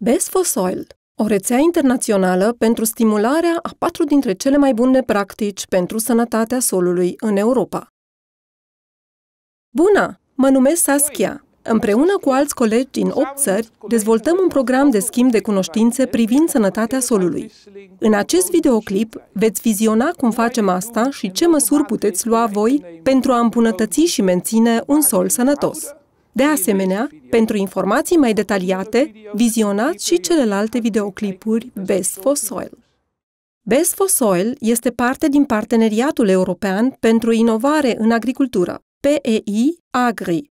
Best for Soil, o rețea internațională pentru stimularea a patru dintre cele mai bune practici pentru sănătatea solului în Europa. Bună! Mă numesc Saskia. Împreună cu alți colegi din 8 țări, dezvoltăm un program de schimb de cunoștințe privind sănătatea solului. În acest videoclip veți viziona cum facem asta și ce măsuri puteți lua voi pentru a îmbunătăți și menține un sol sănătos. De asemenea, pentru informații mai detaliate, vizionați și celelalte videoclipuri Best for Soil. Best for Soil este parte din Parteneriatul European pentru Inovare în Agricultură, PEI Agri.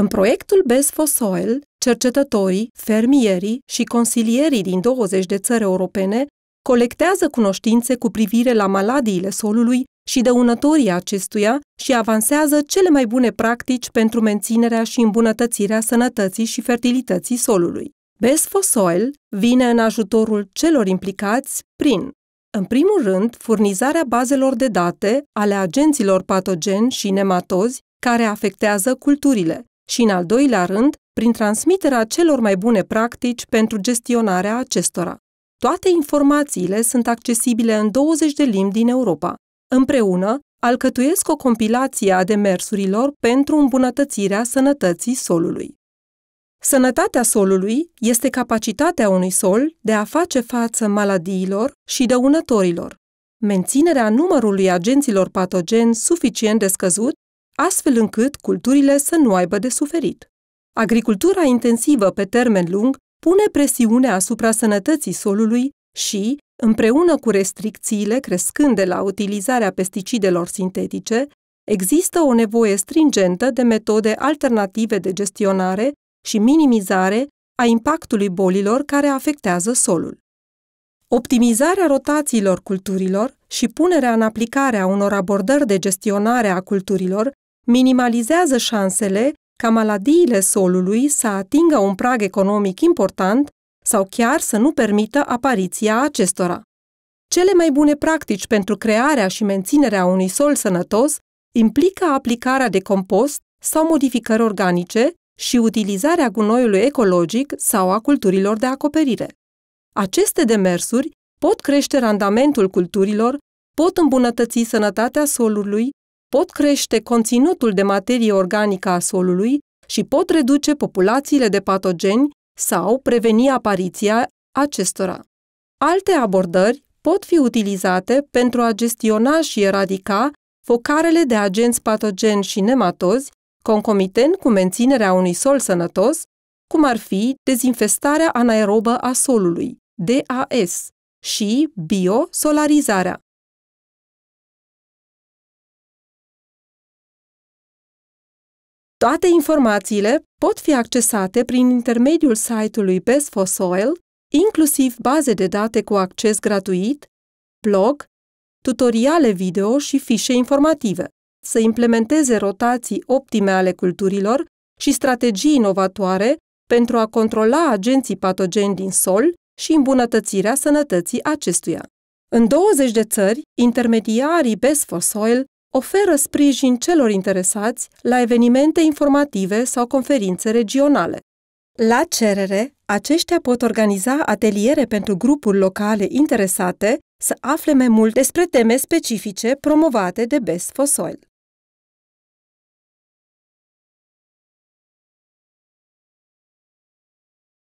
În proiectul Best for Soil, cercetătorii, fermierii și consilierii din 20 de țări europene colectează cunoștințe cu privire la maladiile solului și dăunătorii acestuia și avansează cele mai bune practici pentru menținerea și îmbunătățirea sănătății și fertilității solului. Best for Soil vine în ajutorul celor implicați prin în primul rând, furnizarea bazelor de date ale agenților patogeni și nematozi care afectează culturile și, în al doilea rând, prin transmiterea celor mai bune practici pentru gestionarea acestora. Toate informațiile sunt accesibile în 20 de limbi din Europa, Împreună, alcătuiesc o compilație a demersurilor pentru îmbunătățirea sănătății solului. Sănătatea solului este capacitatea unui sol de a face față maladiilor și dăunătorilor, menținerea numărului agenților patogeni suficient de scăzut, astfel încât culturile să nu aibă de suferit. Agricultura intensivă pe termen lung pune presiune asupra sănătății solului și Împreună cu restricțiile crescânde la utilizarea pesticidelor sintetice, există o nevoie stringentă de metode alternative de gestionare și minimizare a impactului bolilor care afectează solul. Optimizarea rotațiilor culturilor și punerea în aplicare a unor abordări de gestionare a culturilor minimalizează șansele ca maladiile solului să atingă un prag economic important sau chiar să nu permită apariția acestora. Cele mai bune practici pentru crearea și menținerea unui sol sănătos implică aplicarea de compost sau modificări organice și utilizarea gunoiului ecologic sau a culturilor de acoperire. Aceste demersuri pot crește randamentul culturilor, pot îmbunătăți sănătatea solului, pot crește conținutul de materie organică a solului și pot reduce populațiile de patogeni sau preveni apariția acestora. Alte abordări pot fi utilizate pentru a gestiona și eradica focarele de agenți patogeni și nematozi, concomitent cu menținerea unui sol sănătos, cum ar fi dezinfestarea anaerobă a solului, DAS, și biosolarizarea, Toate informațiile pot fi accesate prin intermediul site-ului Best for Soil, inclusiv baze de date cu acces gratuit, blog, tutoriale video și fișe informative. Să implementeze rotații optime ale culturilor și strategii inovatoare pentru a controla agenții patogeni din sol și îmbunătățirea sănătății acestuia. În 20 de țări, intermediarii Best for Soil oferă sprijin celor interesați la evenimente informative sau conferințe regionale. La cerere, aceștia pot organiza ateliere pentru grupuri locale interesate să afle mai mult despre teme specifice promovate de Best for Soil.